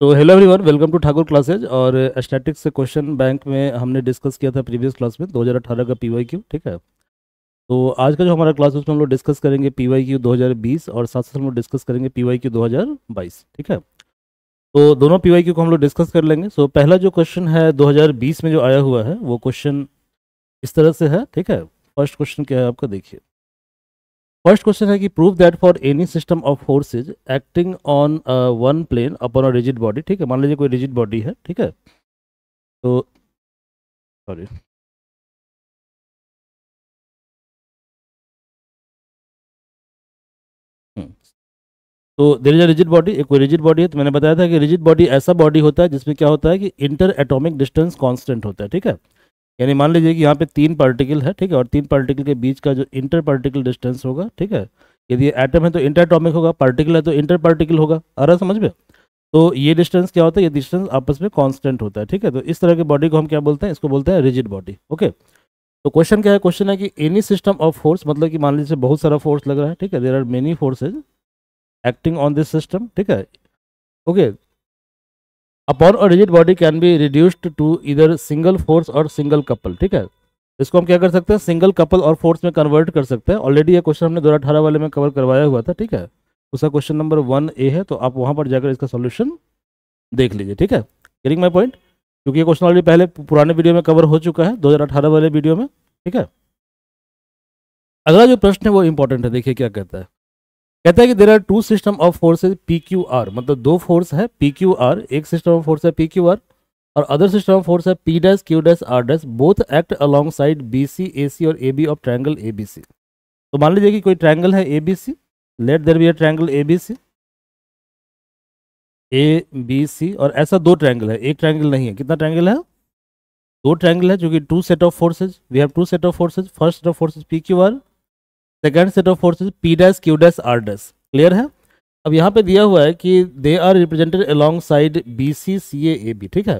तो hello everyone welcome to Thakur classes और statics से क्वेश्चन बैंक में हमने डिस्कस किया था प्रीवियस क्लास में 2018 का पी ठीक है तो आज का जो हमारा क्लास है उसमें हम लोग डिस्कस करेंगे पी वाई क्यू दो और साथ साथ हम लोग डिस्कस करेंगे पी वाई क्यू दो ठीक है तो दोनों पी वाई क्यू को हम लोग डिस्कस कर लेंगे सो पहला जो क्वेश्चन है 2020 में जो आया हुआ है वो क्वेश्चन इस तरह से है ठीक है फर्स्ट क्वेश्चन क्या है आपका देखिए फर्स्ट क्वेश्चन है कि prove that for any system of forces acting on one plane upon a rigid body ठीक है मान लीजिए कोई रिजिड बॉडी है ठीक है तो सॉरी hmm. तो there is a rigid body एक कोई रिजिड बॉडी है तो मैंने बताया था कि रिजिड बॉडी ऐसा बॉडी होता है जिसमें क्या होता है कि इंटर एटॉमिक डिस्टेंस कांस्टेंट होता है ठीक है यानी मान लीजिए कि यहाँ पे तीन पार्टिकल है ठीक है और तीन पार्टिकल के बीच का जो इंटर पार्टिकल डिस्टेंस होगा ठीक है यदि एटम है तो इंटर एटॉमिक होगा पार्टिकल है तो इंटर पार्टिकल होगा आ रहा समझ में तो ये डिस्टेंस क्या होता है ये डिस्टेंस आपस में कांस्टेंट होता है ठीक है तो इस तरह के बॉडी को हम क्या बोलते हैं इसको बोलते हैं रिजिड बॉडी ओके तो क्वेश्चन क्या है क्वेश्चन है कि एनी सिस्टम ऑफ फोर्स मतलब कि मान लीजिए बहुत सारा फोर्स लग रहा है ठीक है there are many forces acting on this system ठीक है ओके okay, अपॉन और rigid body can be reduced to इधर सिंगल फोर्स और सिंगल कपल ठीक है इसको हम क्या कर सकते हैं सिंगल कपल और फोर्स में कन्वर्ट कर सकते हैं ऑलरेडी ये क्वेश्चन हमने दो अठारह वाले में कवर करवाया हुआ था ठीक है उसका क्वेश्चन नंबर वन ए है तो आप वहाँ पर जाकर इसका सोल्यूशन देख लीजिए ठीक है गेटिंग माई पॉइंट क्योंकि ये क्वेश्चन ऑलरेडी पहले पुराने वीडियो में कवर हो चुका है 2018 वाले वीडियो में ठीक है अगला जो प्रश्न है वो इंपॉर्टेंट है देखिए क्या कहता है कहता है कि there are two system of forces P Q R मतलब दो फोर्स है पी क्यू आर एक सिस्टम ऑफ फोर्स है पी क्यू आर और अदर सिस्टम ऑफ फोर्स है P dash Q dash R dash both act along side B C A C और A B of triangle A B C तो मान लीजिए कि कोई triangle है A B C let there be A triangle A B C A B C और ऐसा दो ट्राइंगल है एक ट्राइंगल नहीं है कितना ट्राइंगल है दो ट्राइंगल है जो कि two set of forces we have two set of forces first set of forces P Q R second set of forces P dash Q dash R dash clear है अब यहाँ पे दिया हुआ है कि they are represented along side B C C A B ठीक है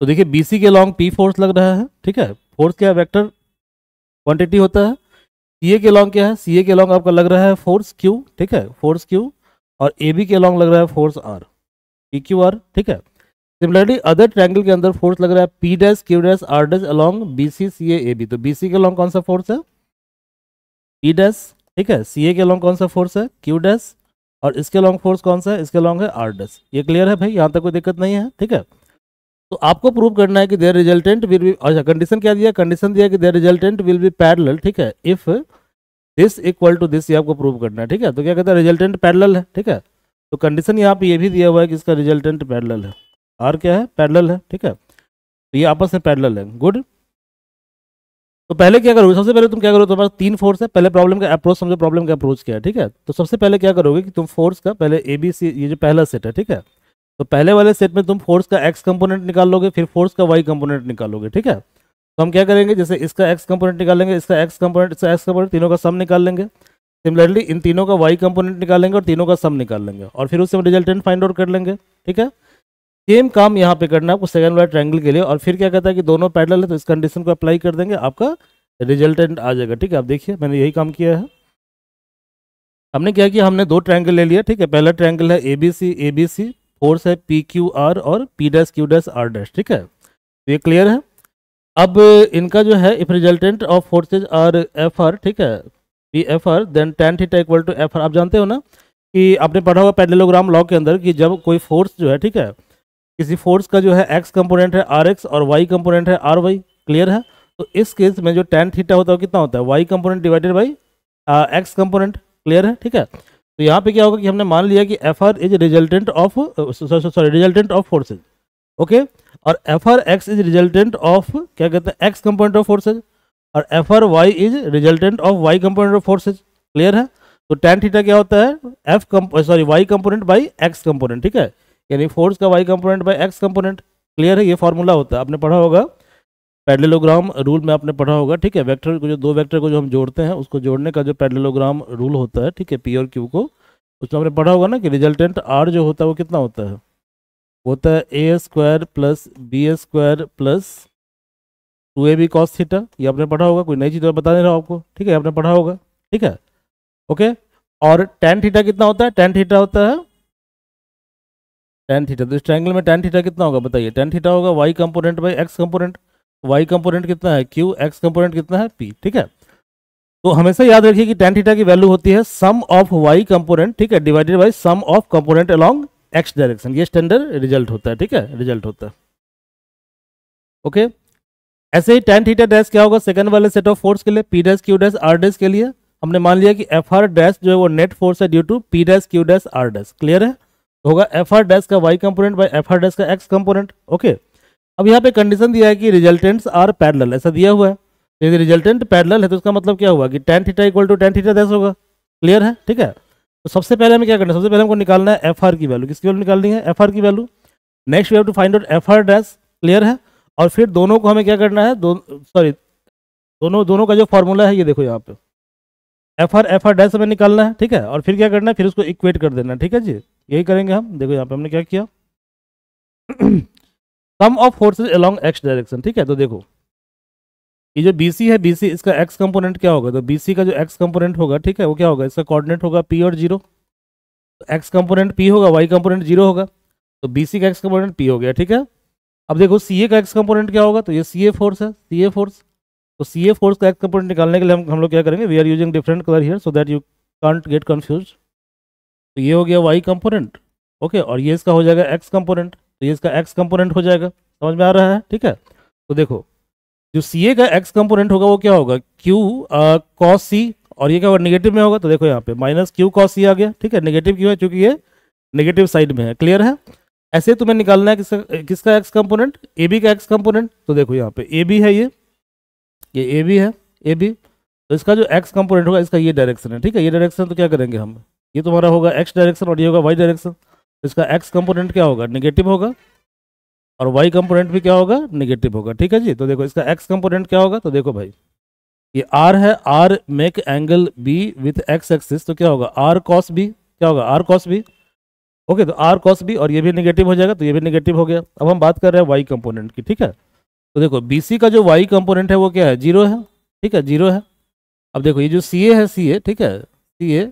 तो देखिए बी सी के अलॉन्ग पी फोर्स लग रहा है ठीक है फोर्स क्या वैक्टर क्वान्टिटी होता है सी ए के अलॉन्ग क्या है सी ए के अलॉन्ग आपका लग रहा है फोर्स क्यू ठीक है फोर्स क्यू और ए बी के अलॉन्ग लग रहा है force R P Q R ठीक है सिमिलरली अदर ट्रैंगल के अंदर फोर्स लग रहा है P dash Q dash R dash along B C C A B तो बी सी के अलॉन्ग कौन सा फोर्स है पी e डैस ठीक है सी ए के लॉन्ग कौन सा फोर्स है क्यू डैस और इसके लॉन्ग फोर्स कौन सा है इसके लॉन्ग है आर डैस ये क्लियर है भाई यहाँ तक कोई दिक्कत नहीं है ठीक है तो आपको प्रूव करना है कि देयर रिजल्टेंट विल बी अच्छा कंडीशन क्या दिया कंडीशन दिया कि their resultant will be parallel ठीक है if this equal to this ये आपको प्रूव करना है ठीक है तो क्या कहता है रिजल्टेंट पैरल है ठीक है तो कंडीशन यहाँ पे ये भी दिया हुआ है कि इसका रिजल्टेंट पैरल है आर क्या है पैरल है ठीक है तो ये आपस में पैरल है गुड तो पहले क्या करोगे सबसे पहले तुम क्या करो तुम्हारे पास तीन फोर्स है पहले प्रॉब्लम का अप्रोच समझो प्रॉब्लम का अप्रोच क्या है ठीक है तो सबसे पहले क्या करोगे कि तुम फोर्स का पहले ए बी सी ये जो पहला सेट है ठीक है तो पहले वाले सेट में तुम फोर्स का एक्स कंपोनेंट निकाल लोगे फिर फोर्स का वाई कंपोनेंट निकालोगे ठीक है तो हम क्या करेंगे जैसे इसका एक्स कंपोनेंट निकालेंगे इसका एक्स कंपोनेंट इसका एक्स कंपोनेंट तीनों का सम निकाल लेंगे सिमिलरली इन तीनों का वाई कंपोनेंट निकालेंगे और तीनों का सम निकाल लेंगे और फिर उससे रिजल्टेंट फाइंड आउट कर लेंगे ठीक है सेम काम यहाँ पे करना है आपको सेकंड वाला ट्रायंगल के लिए और फिर क्या कहता है कि दोनों पैडल है तो इस कंडीशन को अप्लाई कर देंगे आपका रिजल्टेंट आ जाएगा ठीक है आप देखिए मैंने यही काम किया है हमने क्या किया हमने दो ट्रायंगल ले लिया ठीक है पहला ट्रायंगल है A B C A B C force है पी क्यू आर और P dash Q dash R dash ठीक है तो ये क्लियर है अब इनका जो है if resultant of forces are F R ठीक है P F R then tan theta equal to F R आप जानते हो ना कि आपने पढ़ा हुआ पैरेललोग्राम लॉ के अंदर कि जब कोई फोर्स जो है ठीक है किसी फोर्स का जो है एक्स कंपोनेंट है आर एक्स और वाई कंपोनेंट है आर वाई क्लियर है तो इस केस में जो टेन थीटा होता है कितना होता है Y component divided by X component clear है ठीक है तो यहाँ पे क्या होगा कि हमने मान लिया कि F R is resultant of sorry resultant of forces okay और F R X is resultant of क्या कहते हैं एक्स कंपोनेंट ऑफ फोर्सेज और F R Y is resultant of Y component of forces clear है तो tan theta क्या होता है F sorry Y component by X component ठीक है यानी फोर्स का Y component by X component clear है ये फॉर्मूला होता है आपने पढ़ा होगा पेडलोग्राम रूल में आपने पढ़ा होगा ठीक है वेक्टर को जो दो वेक्टर को जो हम जोड़ते हैं उसको जोड़ने का जो पेडलोग्राम रूल होता है ठीक है पी और क्यू को उसमें आपने पढ़ा होगा ना कि रिजल्टेंट आर जो होता है वो कितना होता है होता है A square plus B square plus two A B cos theta ये आपने पढ़ा होगा कोई नई चीज़ बता नहीं रहा हूँ आपको ठीक है आपने पढ़ा होगा ठीक है ओके और टेन थीटा कितना होता है टेन थीटा होता है टेन थीटा तो इस ट्रैंगल में टेन थीटा कितना होगा बताइए टेन थीटा होगा Y component by X component Y component कितना है क्यू एक्स कंपोनेंट कितना है पी ठीक है तो हमेशा याद रखिए कि टेन थीटा की वैल्यू होती है सम ऑफ वाई कंपोनेंट ठीक है divided by sum of component along X direction ये स्टैंडर्ड रिजल्ट होता है ठीक है रिजल्ट होता है ओके ऐसे ही टेन थीटा डैश क्या होगा सेकंड वाले सेट ऑफ फोर्स के लिए P dash Q dash R dash के लिए हमने मान लिया कि एफ आर डैश जो है वो नेट फोर्स है due to P dash Q dash R dash clear है तो होगा एफ आर डैश का Y component by F R dash का एक्स कंपोनेंट ओके अब यहाँ पे कंडीशन दिया है कि रिजल्टेंट्स आर पैरल ऐसा दिया हुआ है तो यदि रिजल्टेंट पैरल है तो उसका मतलब क्या हुआ कि tan theta equal to tan theta dash होगा क्लियर है ठीक है तो सबसे पहले हमें क्या करना है सबसे पहले हमको निकालना है एफ आर की वैल्यू किसकी वैल्यू निकालनी है एफ आर की value next we have to find out F R dash clear है और फिर दोनों को हमें क्या करना है दो सॉरी दोनों दोनों का जो फॉर्मूला है ये देखो यहाँ पे F R F R dash हमें निकालना है ठीक है और फिर क्या करना है फिर उसको इक्वेट कर देना है ठीक है जी यही करेंगे हम देखो यहाँ पे हमने क्या किया sum of forces along X direction ठीक है तो देखो ये जो बी है बी इसका एक्स कंपोनेंट क्या होगा तो बी का जो एक्स कंपोनेंट होगा ठीक है वो क्या होगा इसका कोऑर्डिनेट होगा पी और जीरो तो एक्स कंपोनेंट पी होगा वाई कंपोनेंट जीरो होगा तो बी का एक्स कंपोनेंट पी हो गया ठीक है अब देखो सी का एक्स कंपोनेंट क्या होगा तो ये सी फोर्स है सी फोर्स तो सी फोर्स का एक्स कंपोनेंट निकालने के लिए हम हम लोग क्या करेंगे we are using different colour here so that you can't get confuse तो ये हो गया वाई कंपोनेंट ओके और ये इसका हो जाएगा एक्स कंपोनेंट तो ये इसका एक्स कंपोनेंट हो जाएगा समझ में आ रहा है ठीक है तो देखो जो सी ए का एक्स कंपोनेंट होगा वो क्या होगा क्यू कॉस सी और ये क्या होगा नेगेटिव में होगा तो देखो यहाँ पे माइनस क्यू कॉस सी आ गया ठीक है नेगेटिव क्यों है चूंकि ये नेगेटिव साइड में है क्लियर है ऐसे तुम्हें निकालना है किसका किसका एक्स कंपोनेंट ए बी का एक्स कंपोनेंट तो देखो यहाँ पे ए बी है ये ये ए बी है ए बी तो इसका जो एक्स कंपोनेंट होगा इसका ये डायरेक्शन है ठीक है ये डायरेक्शन तो क्या करेंगे हम ये तुम्हारा होगा एक्स डायरेक्शन और ये होगा वाई डायरेक्शन तो इसका एक्स कंपोनेंट क्या होगा निगेटिव होगा और वाई कंपोनेंट भी क्या होगा निगेटिव होगा ठीक है जी तो देखो इसका एक्स कंपोनेंट क्या होगा तो देखो भाई ये आर है R make angle B with X axis तो क्या होगा आर कॉस बी क्या होगा आर कॉस बी ओके तो आर कॉस बी और ये भी निगेटिव हो जाएगा तो ये भी निगेटिव हो गया अब हम बात कर रहे हैं वाई कंपोनेंट की ठीक है तो देखो बी का जो वाई कंपोनेंट है वो क्या है जीरो है ठीक है जीरो है अब देखो ये जो सी ए है सी ए ठीक है सी ए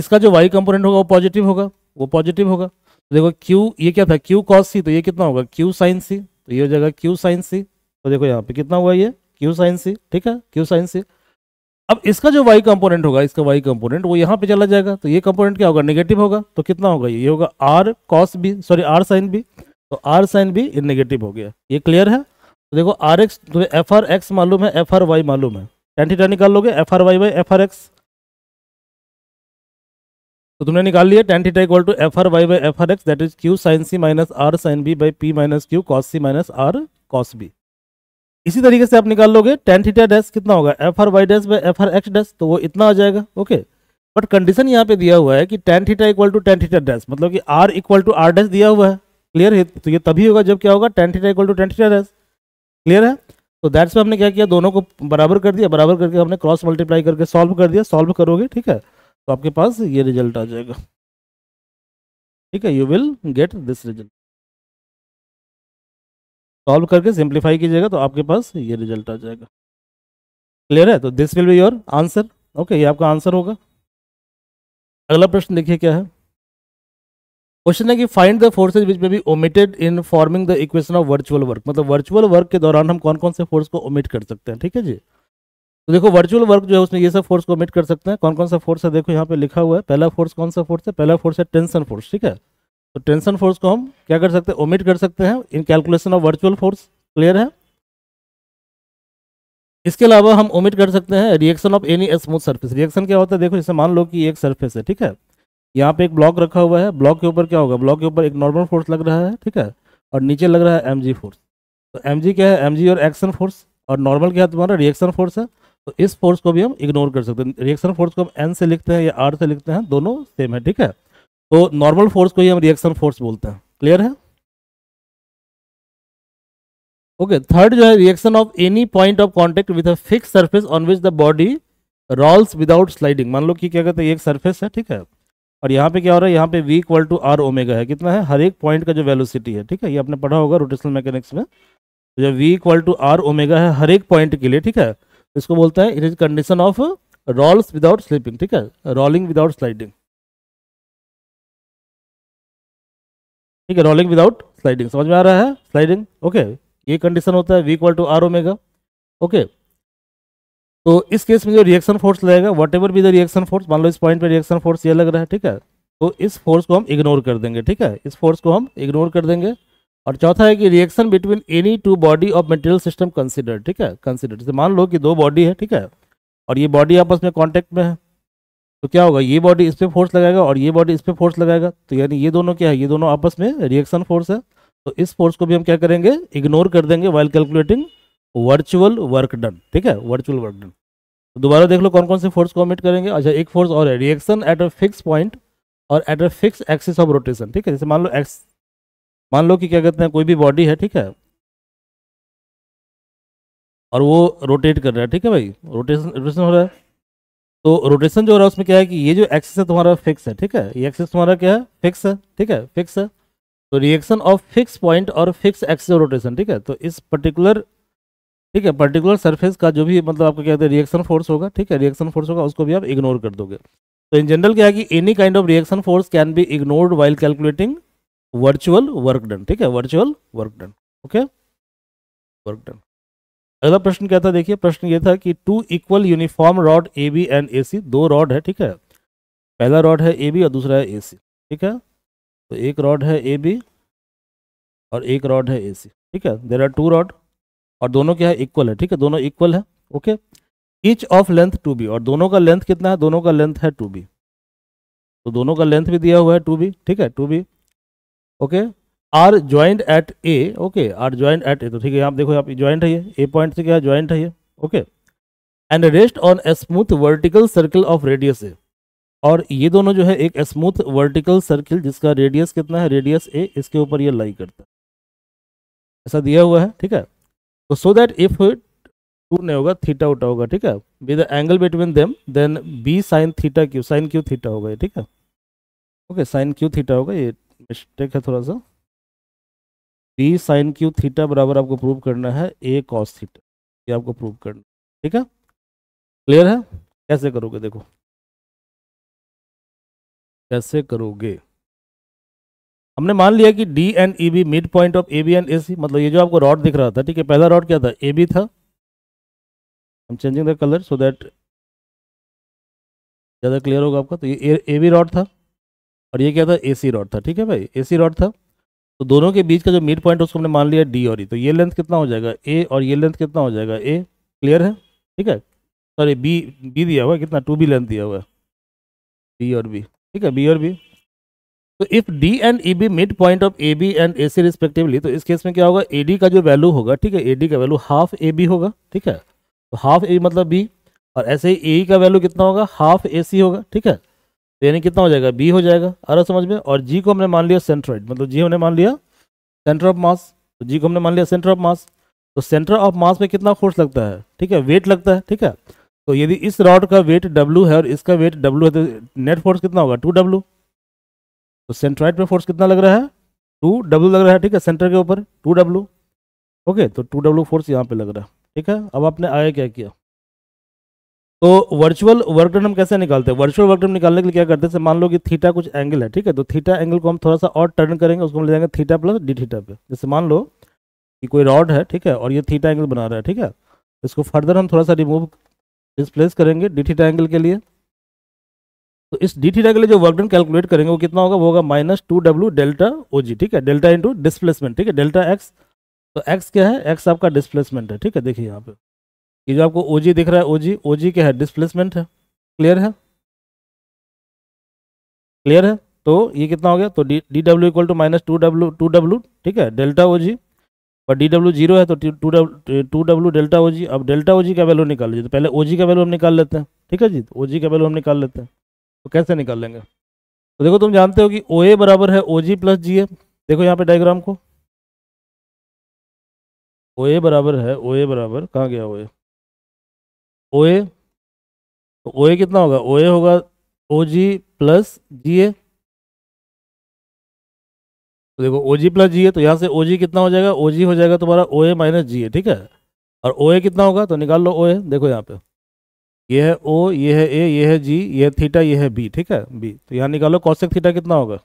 इसका जो वाई कंपोनेंट होगा वो पॉजिटिव होगा वो पॉजिटिव होगा तो देखो क्यू ये क्या था क्यू कॉस सी तो ये कितना होगा क्यू साइन सी तो ये हो जाएगा क्यू साइन सी तो देखो यहाँ पे कितना हुआ ये क्यू साइन सी ठीक है क्यू साइन सी अब इसका जो वाई कंपोनेंट होगा इसका वाई कंपोनेंट वो यहाँ पे चला जाएगा तो ये कंपोनेंट क्या होगा नेगेटिव होगा तो कितना होगा ये ये होगा R cos B sorry R sine B तो R sine B in negative हो गया ये क्लियर है तो देखो आर एक्स तुम्हें एफ आर एक्स मालूम है एफ आर वाई मालूम है टेन निकाल लोगे F R Y by F R X तो तुमने निकाल लिया tan theta equal to F R Y by F R X that is Q sine C minus R sine B by P minus Q cos C minus R cos B इसी तरीके से आप निकाल लोगे टेन थीटा डैश कितना होगा F R Y dash by F R X dash तो वो इतना आ जाएगा ओके बट कंडीशन यहाँ पे दिया हुआ है कि tan theta equal to tan theta dash मतलब कि R equal to R dash दिया हुआ है क्लियर है तो ये तभी होगा जब क्या होगा tan theta equal to tan theta dash clear है तो दैट्स पे हमने क्या किया दोनों को बराबर कर दिया बराबर करके हमने क्रॉस मल्टीप्लाई करके सॉल्व कर दिया सॉल्व करोगे ठीक है तो आपके पास ये रिजल्ट आ जाएगा ठीक है you will get this result solve करके सिंप्लीफाई कीजिएगा तो आपके पास ये रिजल्ट आ जाएगा क्लियर है तो this will be your answer okay ये आपका आंसर होगा अगला प्रश्न देखिए क्या है क्वेश्चन है कि find the forces which may be omitted in forming the equation of virtual work मतलब वर्चुअल वर्क के दौरान हम कौन कौन से फोर्स को ओमिट कर सकते हैं ठीक है जी तो देखो वर्चुअल वर्क जो है उसमें ये सब फोर्स कमिट कर सकते हैं कौन कौन सा फोर्स है देखो यहाँ पे लिखा हुआ है पहला फोर्स कौन सा फोर्स है पहला फोर्स है टेंशन फोर्स ठीक है तो टेंशन फोर्स को हम क्या कर सकते हैं ओमिट कर सकते हैं in calculation of virtual force clear है इसके अलावा हम ओमिट कर सकते हैं reaction of any smooth surface reaction क्या होता है देखो जैसे मान लो कि एक सर्फेस है ठीक है यहाँ पे एक ब्लॉक रखा हुआ है ब्लॉक के ऊपर क्या होगा ब्लॉक के ऊपर एक नॉर्मल फोर्स लग रहा है ठीक है और नीचे लग रहा है एम फोर्स तो एम क्या है एम और एक्शन फोर्स और नॉर्मल क्या है तुम्हारा रिएक्शन फोर्स है तो इस फोर्स को भी हम इग्नोर कर सकते हैं रिएक्शन फोर्स को हम एन से लिखते हैं या आर से लिखते हैं दोनों सेम है ठीक है तो नॉर्मल फोर्स को ही हम रिएक्शन फोर्स बोलते हैं क्लियर है ओके okay, थर्ड जो है reaction of any point of contact with a fix surface on which the body rolls without sliding मान लो कि क्या कहते हैं एक सर्फेस है ठीक है और यहाँ पे क्या हो रहा है यहाँ पे V equal to R omega है कितना है हर एक पॉइंट का जो वेलोसिटी है ठीक है ये आपने पढ़ा होगा रोटेशनल मैकेनिक्स में जो V equal to R omega है हर एक पॉइंट के लिए ठीक है इसको बोलते हैं it is condition of rolls without slipping ठीक है रोलिंग विदाउट स्लाइडिंग ठीक है रोलिंग विदाउट स्लाइडिंग समझ में आ रहा है स्लाइडिंग ओके ये कंडीशन होता है V equal to R omega okay तो इस केस में जो रिएक्शन फोर्स लगेगा वट एवर भी द रिएक्शन फोर्स मान लो इस पॉइंट पे रिएक्शन फोर्स ये लग रहा है ठीक है तो इस फोर्स को हम इग्नोर कर देंगे ठीक है इस फोर्स को हम इग्नोर कर देंगे और चौथा है कि reaction between any two body of material system consider ठीक है कंसिडर जैसे मान लो कि दो बॉडी है ठीक है और ये बॉडी आपस में कॉन्टेक्ट में है तो क्या होगा ये बॉडी इस पर फोर्स लगाएगा और ये बॉडी इस पर फोर्स लगाएगा तो यानी ये दोनों क्या है ये दोनों आपस में रिएक्शन फोर्स है तो इस फोर्स को भी हम क्या करेंगे इग्नोर कर देंगे while calculating virtual work done ठीक है वर्चुअल वर्क डन तो दोबारा देख लो कौन कौन से फोर्स को कमिट करेंगे अच्छा एक फोर्स और है reaction at a fix point और at a fix axis of rotation ठीक है जैसे मान लो एक्स मान लो कि क्या कहते हैं कोई भी बॉडी है ठीक है और वो रोटेट कर रहा है ठीक है भाई रोटेशन रोटेशन हो रहा है तो रोटेशन जो हो रहा है उसमें क्या है कि ये जो एक्सेस है तुम्हारा फिक्स है ठीक है ये एक्सेस तुम्हारा क्या है फिक्स है ठीक है फिक्स है तो रिएक्शन ऑफ फिक्स पॉइंट और फिक्स एक्सेस रोटेशन ठीक है तो इस पर्टिकुलर ठीक है पर्टिकुलर सरफेस का जो भी मतलब आपको क्या कहते हैं रिएक्शन फोर्स होगा ठीक है रिएक्शन फोर्स होगा उसको भी आप इग्नोर कर दोगे तो इन जनरल क्या है कि any kind of reaction force can be ignored while calculating virtual work done ठीक है virtual work done okay work done अगला प्रश्न क्या था देखिए प्रश्न ये था कि two equal uniform rod A B and A C दो रॉड है ठीक है पहला रॉड है ए बी और दूसरा है ए सी ठीक है तो एक रॉड है ए बी और एक रॉड है ए सी ठीक है देर आर टू रॉड और दोनों क्या है इक्वल है ठीक है दोनों इक्वल है okay each of length two B और दोनों का लेंथ कितना है दोनों का लेंथ है टू बी तो दोनों का लेंथ भी दिया हुआ है टू बी ठीक है two B okay are joint at A okay are joint at A तो ठीक है आप देखो आप ज्वाइंट है ये ए पॉइंट से क्या ज्वाइंट है ये okay and rest on a smooth vertical circle of radius A और ये दोनों जो है एक स्मूथ वर्टिकल सर्किल जिसका रेडियस कितना है रेडियस ए इसके ऊपर ये लाई करता है ऐसा दिया हुआ है ठीक है तो सो दैट इफ टू नहीं होगा थीटा उठा होगा ठीक है with angle between them then B sine theta cube sine cube theta होगा ये ठीक है ओके साइन क्यू थीटा होगा ये मिस्टेक है थोड़ा सा पी साइन क्यू थीटा बराबर आपको प्रूव करना है ए कॉस थीटा ये आपको प्रूव करना ठीक है क्लियर है कैसे करोगे देखो कैसे करोगे हमने मान लिया कि D and E be mid point of A B and A C मतलब ये जो आपको रॉड दिख रहा था ठीक है पहला रॉड क्या था ए बी था हम changing the colour so that ज़्यादा क्लियर होगा आपका तो ये ए बी रॉड था और ये क्या था ए सी रॉड था ठीक है भाई ए सी रॉड था तो दोनों के बीच का जो मिड पॉइंट उसको हमने मान लिया डी और ई e। तो ये लेंथ कितना हो जाएगा ए और ये लेंथ कितना हो जाएगा ए क्लियर है ठीक है सॉरी बी बी दिया हुआ है कितना टू बी लेंथ दिया हुआ है बी और बी ठीक है बी और बी तो if D and E be mid point of A B and A C respectively तो इस केस में क्या होगा ए डी का जो वैल्यू होगा ठीक है ए डी का वैल्यू हाफ ए बी होगा ठीक है तो हाफ ए मतलब बी और ऐसे ही ए e का वैल्यू कितना होगा हाफ ए सी होगा ठीक है तो यानी कितना हो जाएगा बी हो जाएगा आ रहा समझ में और जी को हमने मान लिया सेंट्रॉइड मतलब जी हमने मान लिया सेंटर ऑफ मास तो जी को हमने मान लिया सेंटर ऑफ मास तो सेंटर ऑफ मास में कितना फोर्स लगता है ठीक है वेट लगता है ठीक है तो यदि इस रॉड का वेट डब्लू है और इसका वेट डब्लू है तो नेट फोर्स कितना होगा टू डब्ल्यू तो सेंट्रॉइड पर फोर्स कितना लग रहा है टू डब्लू लग रहा है ठीक है सेंटर के ऊपर टू डब्लू ओके तो टू डब्लू फोर्स यहाँ पे लग रहा है ठीक है अब आपने आगे क्या किया तो वर्चुअल वर्कडन हम कैसे निकालते हैं वर्चुअल वर्कडन निकालने के लिए क्या करते हैं मान लो कि थीटा कुछ एंगल है ठीक है तो थीटा एंगल को हम थोड़ा सा और टर्न करेंगे उसको हम ले जाएंगे थीटा प्लस डी थीटा पे जैसे मान लो कि कोई रॉड है ठीक है और ये थीटा एंगल बना रहा है ठीक है इसको फर्दर हम थोड़ा सा रिमूव डिस्प्लेस करेंगे डी थीटा एंगल के लिए तो इस डी थीटा के लिए जो वर्कडन कैलकुलेट करेंगे वो कितना होगा वो होगा minus two W delta O G ठीक है डेल्टा इंटू डिस्प्लेसमेंट ठीक है डेल्टा एक्स तो एक्स क्या है एक्स आपका डिस्प्लेसमेंट है ठीक है देखिए यहाँ पे ये जो आपको ओजी दिख रहा है ओजी ओजी क्या है डिस्प्लेसमेंट है क्लियर है क्लियर है तो ये कितना हो गया तो D D W equal to minus two W two W ठीक है डेल्टा ओ जी और डी डब्ल्यू जीरो है तो two W two W delta O G अब डेल्टा ओ जी का वैल्यू निकाल लीजिए तो पहले ओ जी का वैल्यू हम निकाल लेते हैं ठीक है जी तो ओ जी का वैल्यू हम निकाल लेते हैं तो कैसे निकाल लेंगे तो देखो तुम जानते हो कि ओ ए बराबर है ओ जी प्लस जी ए देखो यहाँ पे डायग्राम को ओ ए बराबर है ओ ए बराबर कहाँ गया ओ ए ओए तो ओए कितना होगा ओए होगा ओ जी प्लस जी ए तो देखो ओ जी प्लस जी ए तो यहाँ से ओ जी कितना हो जाएगा ओ जी हो जाएगा तुम्हारा ओ ए माइनस जी ए ठीक है और ओ ए कितना होगा तो निकाल लो ओ ए देखो यहाँ पे ये है ओ ये है ए ये है जी ये है थीटा ये है बी ठीक है बी तो यहाँ निकालो कौशिक थीटा कितना होगा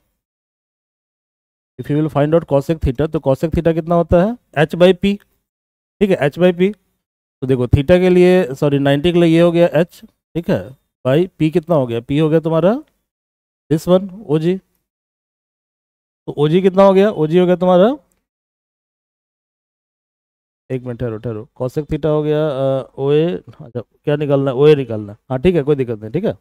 if you will find out cosec theta तो कौशिक थीटा कितना होता है एच बाई पी ठीक है एच बाई पी तो देखो थीटा के लिए सॉरी नाइन्टी के लिए ये हो गया एच ठीक है भाई पी कितना हो गया पी हो गया तुम्हारा दिस वन ओ जी तो ओ जी कितना हो गया ओ जी हो गया तुम्हारा एक मिनट ठहरो ठहरो कौशिक थीटा हो गया ओ ए अच्छा क्या निकालना है ओ ए निकालना है हाँ ठीक है कोई दिक्कत नहीं ठीक है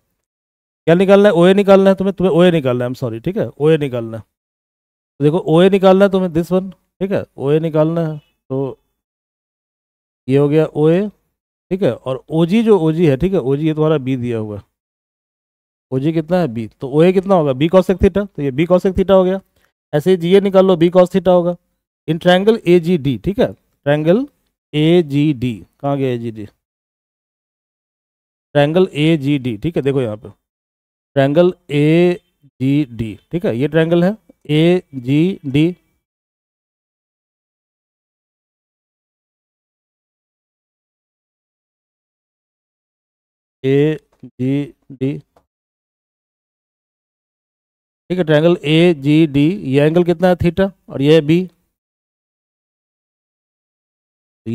क्या निकालना है ओ ए निकालना है तुम्हें तुम्हें ओ ए निकालना है एम सॉरी ठीक है ओ ए निकालना है तो देखो ओ ए निकालना है तुम्हें दिस वन ठीक है ओ ए निकालना है तो ये हो गया ओ ए ठीक है और ओ जी जो ओ जी है ठीक है ओ जी ये तुम्हारा बी दिया हुआ है ओ जी कितना है बी तो ओ ए कितना होगा बी एक थीटा तो ये बी एक थीटा हो गया ऐसे ही जी ए निकाल लो बी कॉस थीटा होगा इन ट्रायंगल ए जी डी ठीक है ट्रायंगल ए जी डी कहाँ गया A G D triangle A G D ठीक है देखो यहाँ पे ट्रायंगल ए जी डी ठीक है ये ट्रायंगल है ए G D A G D ठीक है ट्रायंगल ए जी डी ये एंगल कितना है थीटा तो और ये है बी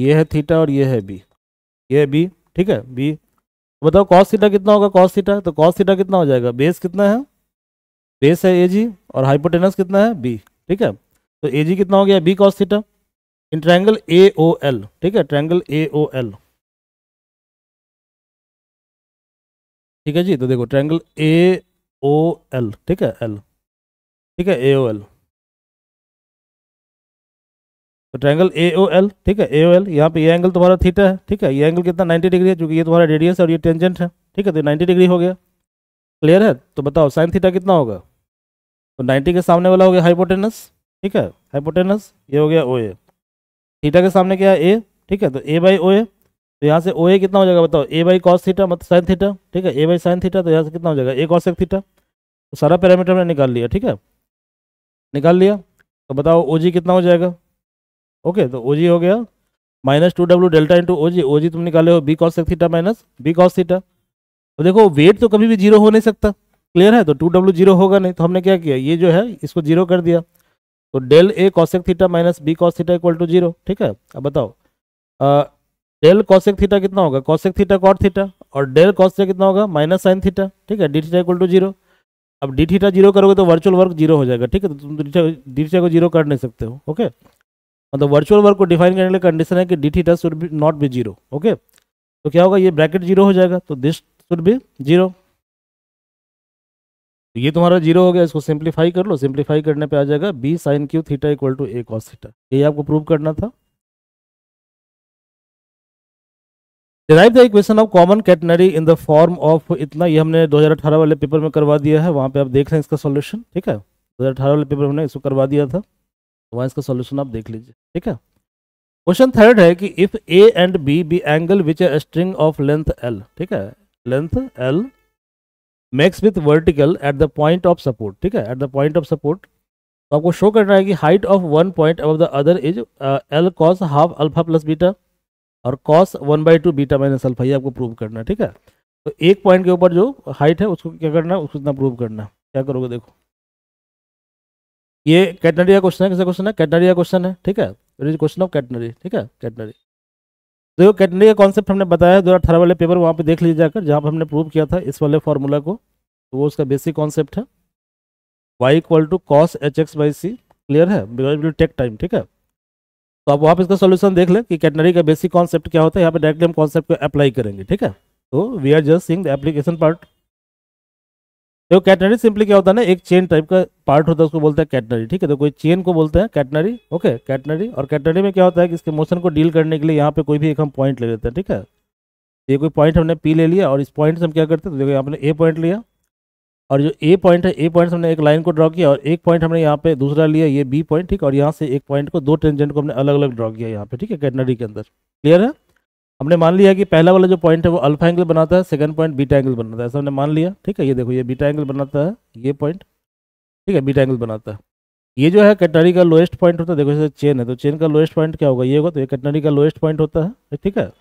ये है थीटा और ये है बी ये है बी ठीक है बी तो बताओ कॉस थीटा कितना होगा कॉस थीटा तो कॉस थीटा कितना हो जाएगा बेस कितना है बेस है ए जी और हाइपोटेनस कितना है बी ठीक है तो ए जी कितना हो गया B cos theta in triangle A O L ठीक है ट्रायंगल ए ओ एल ठीक है जी तो देखो ट्रायंगल ए ओ एल ठीक है एल ठीक है ए ओ एल तो ट्रायंगल ए ओ एल ठीक है ए ओ एल यहाँ पे ये एंगल तुम्हारा थीटा है ठीक है ये एंगल कितना 90 डिग्री है क्योंकि ये तुम्हारा रेडियस और ये टेंजेंट है ठीक है तो नाइन्टी डिग्री हो गया क्लियर है तो बताओ साइन थीटा कितना होगा तो 90 के सामने वाला हो गया हाइपोटेनस ठीक है हाइपोटेनस ये हो गया ओ ए थीटा के सामने क्या है ए ठीक है तो ए बाई ओ ए तो यहाँ से ओ ए कितना हो जाएगा बताओ ए बाई कॉस थीटा मतलब साइन थीटा ठीक है ए बाई साइन थीटा तो यहाँ से कितना हो जाएगा ए कॉस एक थीटा तो सारा पैरामीटर मैंने निकाल लिया ठीक है निकाल लिया तो बताओ ओ जी कितना हो जाएगा ओके तो ओ जी हो गया minus two W delta into O G O G तुम निकाले हो बी कॉस एक theta minus B cos theta तो देखो वेट तो कभी भी जीरो हो नहीं सकता क्लियर है तो टू डब्ल्यू जीरो होगा नहीं तो हमने क्या किया ये जो है इसको जीरो कर दिया तो डेल ए एक theta minus B cos theta equal to zero ठीक है अब बताओ डेल कॉसेक थीटा कितना होगा कॉसेक थीटा कॉट थीटा और डेल कॉस थीटा कितना होगा माइनस साइन थीटा ठीक है D theta equal to zero अब डी थीटा जीरो करोगे तो वर्चुअल वर्क जीरो हो जाएगा ठीक है तो तुम डी थीटा को जीरो कर नहीं सकते हो ओके मतलब वर्चुअल वर्क को डिफाइन करने के लिए कंडीशन है कि D theta should be not be zero okay तो क्या होगा ये ब्रैकेट जीरो हो जाएगा तो दिस शुड बी जीरो ये तुम्हारा जीरो हो गया इसको सिंप्लीफाई कर लो सिंप्लीफाई करने पे आ जाएगा B sine cube theta equal to A cos theta ये आपको प्रूव करना था derive the equation of common catenary in the form of इतना ये हमने 2018 वाले पेपर में करवा दिया है वहाँ पे आप देख रहे हैं इसका सॉल्यूशन ठीक है 2018 वाले पेपर हमने इसको करवा दिया था वहाँ इसका सॉल्यूशन आप देख लीजिए ठीक है क्वेश्चन थर्ड है कि if A and B be angle which a string of length L ठीक है length L makes with vertical at the point of support ठीक है at the point of support तो आपको शो करना है कि height of one point above the other is L cos half alpha plus beta और cos one by two beta minus alpha ये आपको प्रूव करना है ठीक है तो एक पॉइंट के ऊपर जो हाइट है उसको क्या करना है उसको इतना प्रूव करना है क्या करोगे देखो ये कैटनरी क्वेश्चन है कैसा क्वेश्चन है कैटनरी का क्वेश्चन है ठीक है क्वेश्चन ऑफ कैटनरी ठीक है कैटनरी देखो कैटनरी का कॉन्सेप्ट हमने बताया दो हज़ार वाले पेपर वहाँ पे देख लीजिए जाकर जहाँ पर हमने प्रूव किया था इस वाले फॉर्मूला को तो वो उसका बेसिक कॉन्सेप्ट है y equal to cos h x by c clear है बिकॉज विल टेक टाइम ठीक है तो आप वहाँ इसका सोल्यूशन देख लें कि कैटनरी का बेसिक कॉन्सेप्ट क्या होता है यहाँ पे डायरेक्टली हम कॉन्सेप्ट को अप्लाई करेंगे ठीक है तो we are just seeing the application part देखो कैटनरी सिंपली क्या होता है ना एक चेन टाइप का पार्ट होता है उसको बोलते हैं कैटनरी ठीक है तो कोई चेन को बोलते हैं कैटनरी ओके कैटनरी और कैटनरी में क्या होता है कि इसके मोशन को डील करने के लिए यहाँ पे कोई भी एक हम पॉइंट ले लेते हैं ठीक है ये कोई पॉइंट हमने पी ले लिया और इस पॉइंट से हम क्या करते हैं तो देखो यहाँ पे ए पॉइंट लिया और जो ए पॉइंट है ए पॉइंट हमने एक लाइन को ड्रॉ किया और एक पॉइंट हमने यहाँ पे दूसरा लिया ये बी पॉइंट ठीक और यहाँ से एक पॉइंट को दो टेंजेंट को हमने अलग अलग ड्रॉ किया यहाँ पे ठीक है कैटनरी के अंदर क्लियर है हमने मान लिया कि पहला वाला जो पॉइंट है वो अल्फा एंगल बनाता है सेकंड पॉइंट बीटा एंगल बनाता है ऐसा हमने मान लिया ठीक है ये देखो ये बीटा एंगल बनाता है ये पॉइंट ठीक है बीटा एंगल बनाता है ये जो है कटनरी का लोएस्ट पॉइंट होता है देखो जैसे चेन है तो चेन का लोएस्ट पॉइंट क्या होगा ये होगा तो ये कटनरी का लोएस्ट पॉइंट होता है ठीक है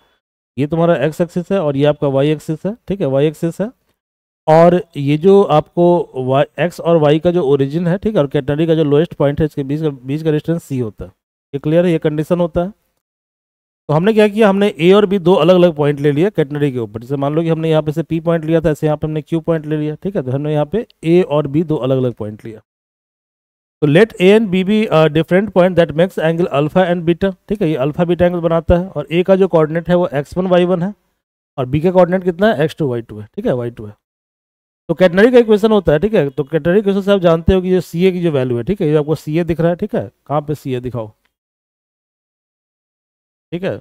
ये तुम्हारा एक्स एक्सिस है और ये आपका वाई एक्सिस है ठीक है वाई एक्सिस है और ये जो आपको वाई एक्स और वाई का जो ओरिजिन है ठीक है और कैटनरी का जो लोएस्ट पॉइंट है इसके बीच का बीच का डिस्टेंस सी होता है ये क्लियर है ये कंडीशन होता है तो हमने क्या किया हमने ए और बी दो अलग अलग पॉइंट ले लिया कैटनरी के ऊपर जैसे मान लो कि हमने यहाँ पे से पी पॉइंट लिया था ऐसे यहाँ पे हमने क्यू पॉइंट ले लिया ठीक है तो हमने यहाँ पे ए और बी दो अलग अलग पॉइंट लिया तो let a and B b different point that makes angle alpha and beta ठीक है ये अल्फा बीटा एंगल बनाता है और ए का जो कॉर्डिनेट है वो एक्स वन वाई वन है और बी का कॉर्डिनेट कितना है एक्स टू वाई टू है ठीक है वाई टू है तो कैटनरी का एक क्वेश्चन होता है ठीक है तो कैटनरी क्वेश्चन से आप जानते हो कि जो सी की जो वैल्यू है ठीक है ये आपको सी दिख रहा है ठीक है कहाँ पे सी दिखाओ ठीक है ए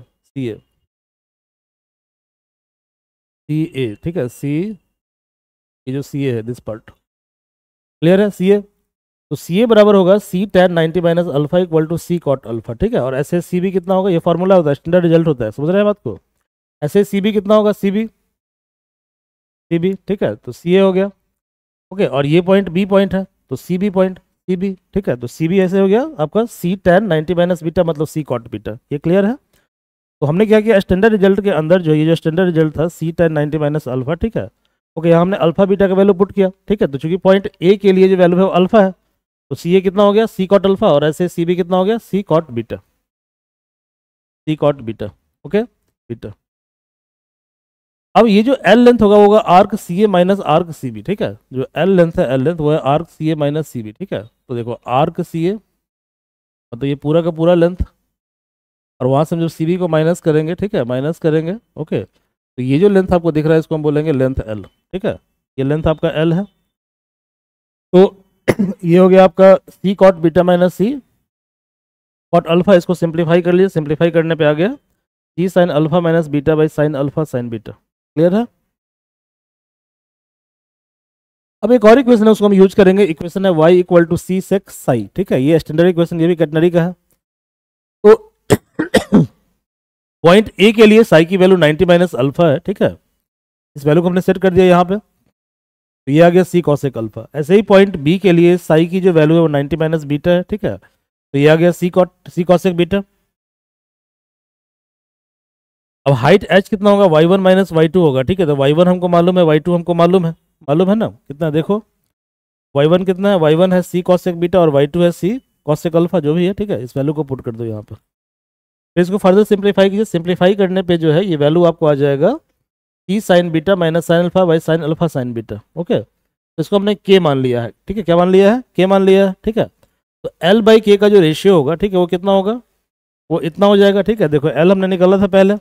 सी ए ठीक है सी ये जो ए है दिस पार्ट क्लियर है ए तो ए बराबर होगा c tan ninety minus alpha equal to c cot alpha ठीक है और एस एस सी भी कितना होगा ये फॉर्मूला होता है स्टैंडर्ड रिजल्ट होता है समझ रहे हैं बात को एस एस सी बी कितना होगा सी बी सी बी ठीक है तो सी ए हो गया ओके और ये पॉइंट बी पॉइंट है तो c b point c b ठीक है तो सी बी ऐसे हो गया आपका c tan ninety minus beta मतलब सी कॉट बीटा ये क्लियर है तो हमने क्या किया स्टैंडर्ड रिजल्ट के अंदर जो ये जो स्टैंडर्ड रिजल्ट था c tan ninety minus alpha ठीक है ओके यहाँ हमने अल्फा बीटा का वैल्यू पुट किया ठीक है तो चूंकि पॉइंट ए के लिए जो वैल्यू है वो अल्फा है तो सी ए कितना हो गया सी कॉट अल्फा और ऐसे सी बी कितना हो गया c cot beta c cot beta okay beta अब ये जो एल लेंथ होगा होगा arc c a minus arc c b ठीक है जो एल लेंथ है एल लेंथ वो है arc c a minus c b ठीक है तो देखो आर्क सी ए तो ये पूरा का पूरा लेंथ और वहाँ से हम जब सी बी को माइनस करेंगे ठीक है माइनस करेंगे ओके तो ये जो लेंथ आपको दिख रहा है इसको हम बोलेंगे लेंथ एल ठीक है ये लेंथ आपका एल है तो ये हो गया आपका c cot beta minus c cot alpha इसको सिंप्लीफाई कर लिए सिंप्लीफाई करने पे आ गया c sine alpha minus beta by sine alpha sine beta clear है अब एक और इक्वेशन है उसको हम यूज करेंगे इक्वेशन है y equal to c sec psi ठीक है ये स्टैंडर्ड इक्वेशन ये भी कैटनरी का है तो पॉइंट ए के लिए साई की वैल्यू 90 माइनस अल्फा है ठीक है इस वैल्यू को हमने सेट कर दिया यहाँ पे तो ये आ गया सी कॉसेक अल्फा ऐसे ही पॉइंट बी के लिए साई की जो वैल्यू है वो नाइन्टी माइनस बीटा है ठीक है तो ये आ गया c cot c cosec beta अब हाइट एच कितना होगा y one minus y two होगा ठीक है तो वाई वन हमको मालूम है वाई टू हमको मालूम है मालूम है ना कितना देखो वाई वन कितना है वाई वन है सी कॉस एक बीटा और वाई टू है सी कॉस एक अल्फा जो भी है ठीक है इस वैल्यू को पुट कर दो यहाँ पर फिर इसको फर्दर सिंप्लीफाई कीजिए सिंप्लीफाई करने पर जो है ये वैल्यू आपको आ जाएगा ई sine beta minus sine alpha y sine alpha sine beta okay तो इसको हमने के मान लिया है ठीक है क्या मान लिया है के मान लिया है ठीक है तो एल बाई के का जो रेशियो होगा ठीक है वो कितना होगा वो इतना हो जाएगा ठीक है देखो एल हमने निकाला था पहले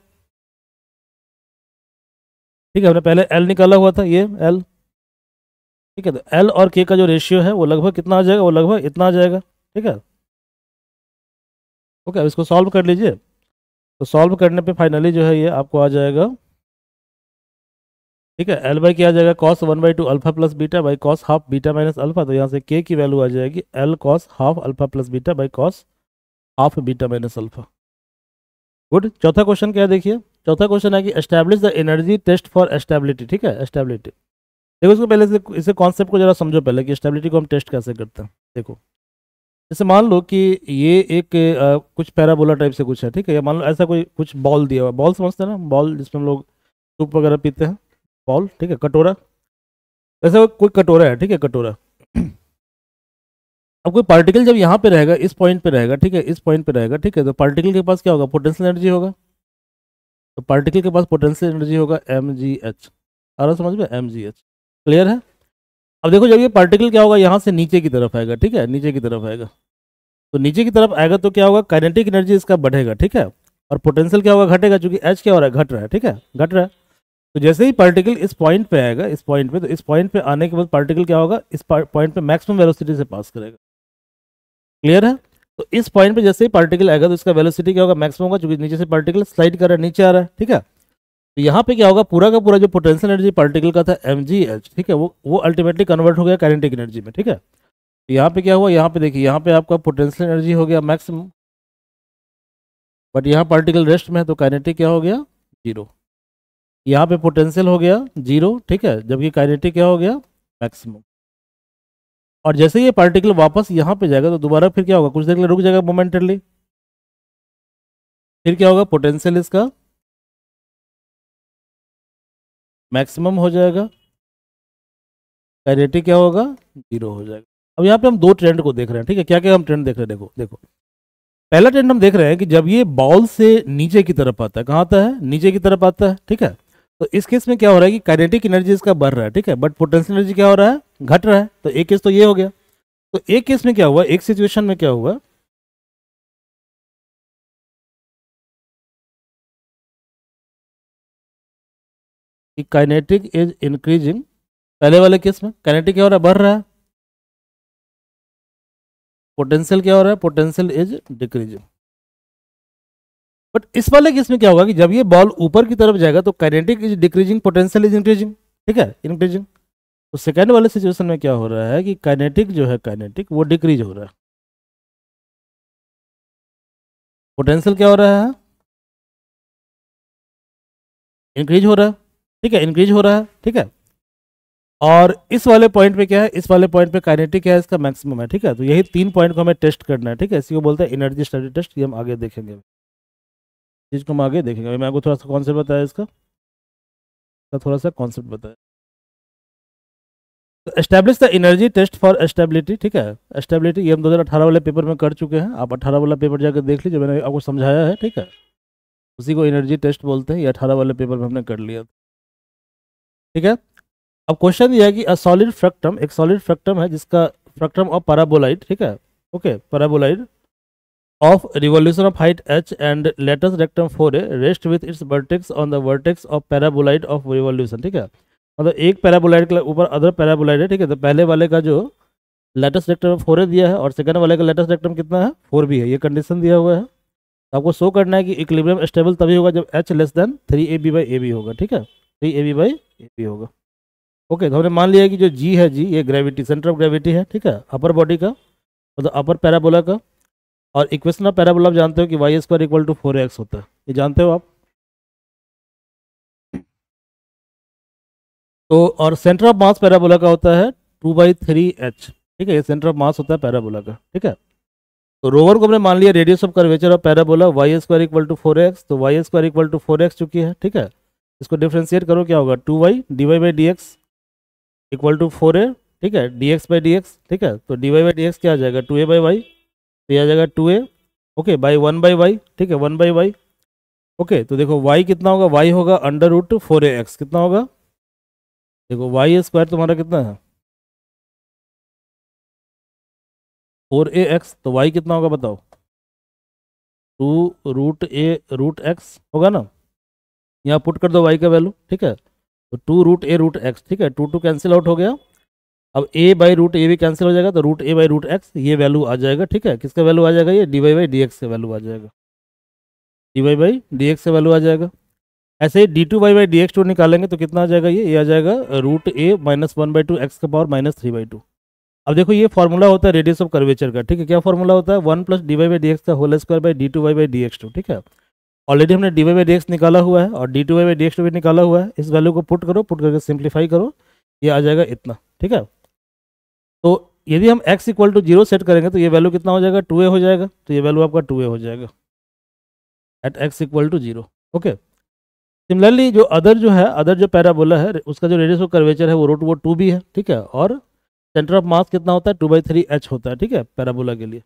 ठीक है हमने पहले एल निकाला हुआ था ये एल ठीक है तो एल और के का जो रेशियो है वो लगभग कितना आ जाएगा वो लगभग इतना आ जाएगा ठीक है ओके अब इसको सॉल्व कर लीजिए तो सॉल्व करने पे फाइनली जो है ये आपको आ जाएगा ठीक है एल बाई क्या आ जाएगा cos one by two alpha plus beta by cos half beta minus alpha तो यहाँ से के की वैल्यू आ जाएगी l cos half alpha plus beta by cos half beta minus alpha good चौथा क्वेश्चन क्या है देखिए चौथा क्वेश्चन है कि establish the energy test for stability ठीक है एस्टेबिलिटी देखो इसको पहले से इसे कॉन्सेप्ट को जरा समझो पहले कि स्टेबिलिटी को हम टेस्ट कैसे करते हैं देखो जैसे मान लो कि ये एक आ, कुछ पैराबोला टाइप से कुछ है ठीक है या मान लो ऐसा कोई कुछ बॉल दिया हुआ बॉल समझते हैं ना बॉल जिसमें हम लोग सूप वगैरह पीते हैं बॉल ठीक है कटोरा वैसे कोई कटोरा है ठीक है कटोरा अब कोई पार्टिकल जब यहाँ पे रहेगा इस पॉइंट पे रहेगा ठीक है इस पॉइंट पे रहेगा ठीक है तो पार्टिकल के पास क्या होगा पोटेंशियल एनर्जी होगा तो पार्टिकल के पास पोटेंशियल एनर्जी होगा एम जी एच आ रहा समझ में एम जी एच क्लियर है अब देखो जब ये पार्टिकल क्या होगा यहाँ से नीचे की तरफ आएगा ठीक है नीचे की तरफ आएगा तो नीचे की तरफ आएगा तो क्या होगा काइनेटिक एनर्जी इसका बढ़ेगा ठीक है और पोटेंशियल क्या होगा घटेगा चूंकि एच क्या हो रहा है घट रहा है ठीक है घट रहा है तो जैसे ही पार्टिकल इस पॉइंट पे आएगा इस पॉइंट पे तो इस पॉइंट पे आने के बाद पार्टिकल क्या होगा इस पॉइंट पे मैक्सिमम वेलोसिटी से पास करेगा क्लियर है तो इस पॉइंट पे जैसे ही पार्टिकल आएगा तो इसका वेलोसिटी क्या होगा मैक्सिमम होगा चूंकि नीचे से पार्टिकल स्लाइड कर रहा है नीचे आ रहा है ठीक है तो यहाँ पे क्या होगा पूरा का पूरा जो पोटेंशियल एनर्जी पार्टिकल का था एम ठीक है वो वो अल्टीमेटली कन्वर्ट हो गया कैरेंटिक एनर्जी में ठीक है तो यहाँ पे क्या हुआ यहाँ पे देखिए यहाँ पे आपका पोटेंशियल एनर्जी हो गया मैक्सिमम बट यहाँ पार्टिकल रेस्ट में है तो कैनेटिक क्या हो गया जीरो यहाँ पे पोटेंशियल हो गया जीरो ठीक है जबकि काइनेटिक क्या हो गया मैक्सिमम और जैसे ये पार्टिकल वापस यहां पे जाएगा तो दोबारा फिर क्या होगा कुछ देर के लिए रुक जाएगा मोमेंटली फिर क्या होगा पोटेंशियल इसका मैक्सिमम हो जाएगा कैरेटी क्या होगा जीरो हो जाएगा अब यहाँ पे हम दो ट्रेंड को देख रहे हैं ठीक है क्या क्या हम ट्रेंड देख रहे हैं देखो देखो पहला ट्रेंड हम देख रहे हैं कि जब ये बॉल से नीचे की तरफ आता है कहाँ आता है नीचे की तरफ आता है ठीक है तो इस केस में क्या हो रहा है कि काइनेटिक एनर्जी इसका बढ़ रहा है ठीक है बट पोटेंशियल एनर्जी क्या हो रहा है घट रहा है तो एक केस तो ये हो गया तो एक केस में क्या हुआ एक सिचुएशन में क्या हुआ कि काइनेटिक इज इंक्रीजिंग पहले वाले केस में काइनेटिक क्या हो रहा है बढ़ रहा है पोटेंशियल क्या हो रहा है पोटेंशियल इज डिक्रीजिंग बट इस वाले केस में क्या होगा कि जब ये बॉल ऊपर की तरफ जाएगा तो kinetic is decreasing potential is increasing ठीक है इंक्रीजिंग तो सेकेंड वाले सिचुएशन में क्या हो रहा है कि कैनेटिक जो है कैनेटिक वो डिक्रीज हो रहा है पोटेंशियल क्या हो रहा है इंक्रीज हो रहा है ठीक है इंक्रीज हो रहा है ठीक है और इस वाले पॉइंट पे क्या है इस वाले पॉइंट पे काइनेटिक क्या है इसका मैक्सिमम है ठीक है तो यही तीन पॉइंट को हमें टेस्ट करना है ठीक है इसी को बोलते हैं एनर्जी स्टडी टेस्ट ये हम आगे देखेंगे चीज़ को हम आगे देखेंगे अभी मैं आपको थोड़ा सा कॉन्सेप्ट बताया इसका थोड़ा सा कॉन्सेप्ट बताया establish the energy test for stability ठीक है एस्टेबिलिटी ये हम 2018 वाले पेपर में कर चुके हैं आप 18 वाला पेपर जाकर देख लीजिए मैंने आपको समझाया है ठीक है उसी को एनर्जी टेस्ट बोलते हैं ये 18 वाले पेपर में हमने कर लिया ठीक है अब क्वेश्चन ये है कि अ सॉलिड फ्रक्टम एक सॉलिड फ्रक्टम है जिसका फ्रक्टम ऑफ पैराबोलाइड ठीक है okay paraboloid of of of height h and and rectum four a rest with its vertex on the vertex of paraboloid of revolution ठीक है मतलब एक पैराबोलाइड के ऊपर अदर पैराबोलाइड है ठीक है तो पहले वाले का जो लेटेस्ट रेक्टम फोर ए दिया है और सेकंड वाले का लेटेस्ट रेक्टम कितना है फोर बी है ये कंडीशन दिया हुआ है तो आपको शो करना है कि इक्लिब्रियम स्टेबल तभी होगा जब h less than three a b by a B होगा ठीक है three a b by a B होगा ओके तो हमने मान लिया कि जो जी है जी ये ग्रेविटी सेंटर ऑफ ग्रेविटी है ठीक है अपर बॉडी का मतलब अपर पैराबोला का और इक्वेशन ऑफ पैराबोला आप जानते हो कि y square equal to four x होता है ये जानते हो आप तो और सेंटर ऑफ मास पैराबोला का होता है टू बाई थ्री एच ठीक है ये सेंटर ऑफ मास होता है पैराबोला का ठीक है तो रोवर को हमने मान लिया radius of curvature of parabola y square equal to four x तो y square equal to four x चुकी है ठीक है इसको डिफ्रेंशिएट करो क्या होगा two y d y by d x equal to four a ठीक है d x by d x ठीक है तो d y by d x क्या आ जाएगा टू ए बाई वाई तो यह आ जाएगा two a okay by one by y ठीक है वन बाई वाई ओके तो देखो वाई कितना होगा वाई होगा under root four a x कितना होगा देखो वाई स्क्वायर तुम्हारा कितना है फोर ए एक्स तो वाई कितना होगा बताओ two root a root x होगा ना यहाँ पुट कर दो वाई का वैल्यू ठीक है तो two root a root x ठीक है टू टू कैंसिल आउट हो गया अब ए बाई रूट ए भी कैंसिल हो जाएगा तो root a by root x ये वैल्यू आ जाएगा ठीक है किसका वैल्यू आ जाएगा ये d y by d x का वैल्यू आ जाएगा d y by d x का वैल्यू आ जाएगा ऐसे ही d two y by d x two निकालेंगे तो कितना आ जाएगा ये ये आ जाएगा root a minus one by two x का power minus three by two अब देखो ये फॉर्मूला होता है रेडियस ऑफ कर्वेचर का ठीक है क्या फॉर्मूला होता है one plus d y by d x का whole square by d two y by d x two ठीक है ऑलरेडी हमने d y by d x निकाला हुआ है और d two y by d x two भी निकाला हुआ है इस वैल्यू को पुट करो पुट करके सिंप्लीफाई करो ये आ जाएगा इतना ठीक है तो यदि हम x equal to zero set करेंगे तो ये वैल्यू कितना हो जाएगा टू ए हो जाएगा तो ये वैल्यू आपका टू ए हो जाएगा at x equal to zero okay similarly जो अदर जो है अदर जो पैराबोला है उसका जो रेडियस ऑफ कर्वेचर है वो रोट वो टू भी है ठीक है और सेंटर ऑफ मास कितना होता है टू बाई थ्री एच होता है ठीक है पैराबोला के लिए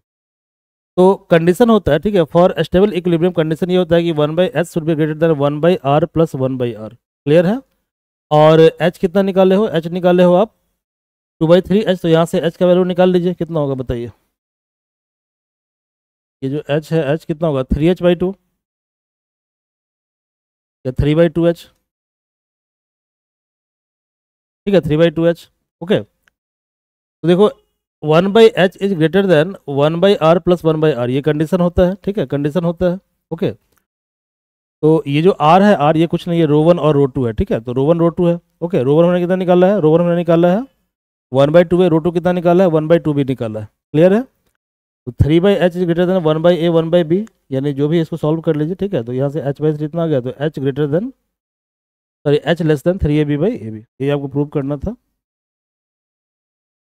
तो कंडीशन होता है ठीक है फॉर स्टेबल इक्विलिब्रियम कंडीशन ये होता है कि one by h should be greater than one by r plus one by r clear है और एच कितना निकाले हो एच निकाले हो आप टू बाई थ्री एच तो यहाँ से एच का वैल्यू निकाल लीजिए कितना होगा बताइए ये जो एच है एच कितना होगा थ्री एच बाई टू या थ्री बाई टू एच ठीक है three by two h okay तो देखो one by h is greater than one by r plus one by r ये कंडीशन होता है ठीक है कंडीशन होता है ओके तो ये जो आर है आर ये कुछ नहीं है रो वन और रो टू है ठीक है तो रो वन रो टू है ओके रो वन हमने कितना निकाला है रो वन हमने निकाला है one by two by rho two कितना निकाला है वन बाई टू भी निकाला है क्लियर है तो three by h is greater than one by a one by b यानी जो भी इसको सॉल्व कर लीजिए ठीक है तो यहाँ से एच बाई थ्री इतना आ गया तो h greater than sorry h less than three a b by a b ये आपको प्रूव करना था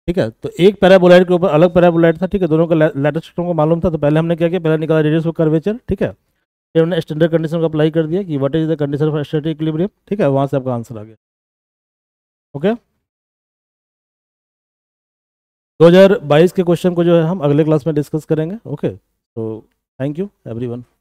ठीक है तो एक पैराबोलाइड के ऊपर अलग पैराबोलाइड था ठीक है दोनों का लेटेस्टों को मालूम था तो पहले हमने क्या किया पहले निकाला रेडियस ऑफ कर्वेचर ठीक है फिर हमने स्टैंडर्ड कंडीशन को अप्लाई कर दिया कि what is the condition for static equilibrium ठीक है वहाँ से आपका आंसर आ गया ओके 2022 के क्वेश्चन को जो है हम अगले क्लास में डिस्कस करेंगे ओके तो थैंक यू एवरीवन